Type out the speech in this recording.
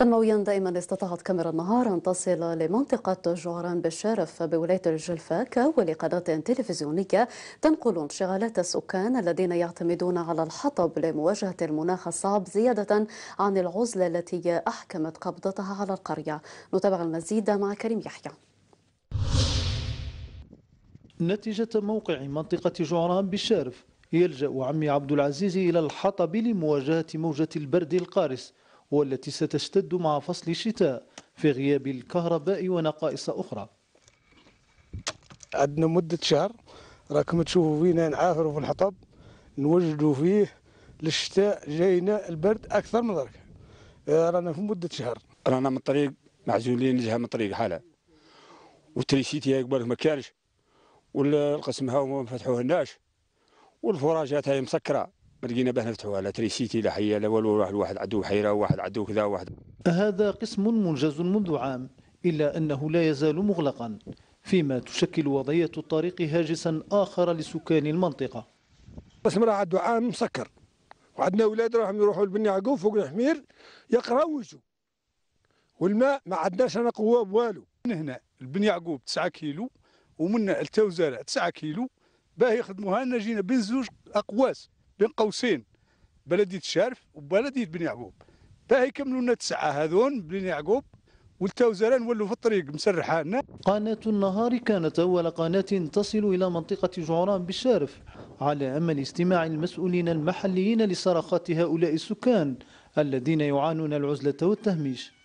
تنمويا دائما استطاعت كاميرا النهار أن تصل لمنطقة جعران بالشارف بولاية الجلفة ولقناه تلفزيونية تنقل انشغالات السكان الذين يعتمدون على الحطب لمواجهة المناخ الصعب زيادة عن العزلة التي أحكمت قبضتها على القرية نتابع المزيد مع كريم يحيى نتيجة موقع منطقة جعران بالشارف يلجأ عمي عبد العزيز إلى الحطب لمواجهة موجة البرد القارس والتي ستشتد مع فصل الشتاء في غياب الكهرباء ونقائص أخرى عندنا مدة شهر راكم تشوفوا فينا نعافروا في الحطب نوجدوا فيه للشتاء جاينا البرد أكثر من ذلك آه، رانا في مدة شهر رانا من الطريق معزولين جهة من الطريق حالة والتريسيتي قبل ما كانش والقسم هاو ما فتحوهناش والفراجات هاي مسكره لقينا باه نفتحوا على تريسيتي لا حي لا والو واحد عدو حيره واحد عدو كذا واحد هذا قسم منجز منذ عام إلا أنه لا يزال مغلقا فيما تشكل وضعية الطريق هاجسا آخر لسكان المنطقة بس مرة عدو عام مسكر وعندنا أولاد راهم يروحوا لبني يعقوب فوق الحمير يقراو ويجوا والماء ما عندناش أنا قوة بوالو من هنا لبني يعقوب 9 كيلو ومن التوزارة 9 كيلو باه يخدموها لنا جينا بين زوج أقواس بين قوسين بلديه الشارف وبلديه بن يعقوب باه يكملوا لنا التسعه هذون بن يعقوب والتوزران ولوا في الطريق مسرحانا قناة النهار كانت أول قناة تصل إلى منطقة جعران بالشارف على أمل استماع المسؤولين المحليين لصرخات هؤلاء السكان الذين يعانون العزلة والتهميش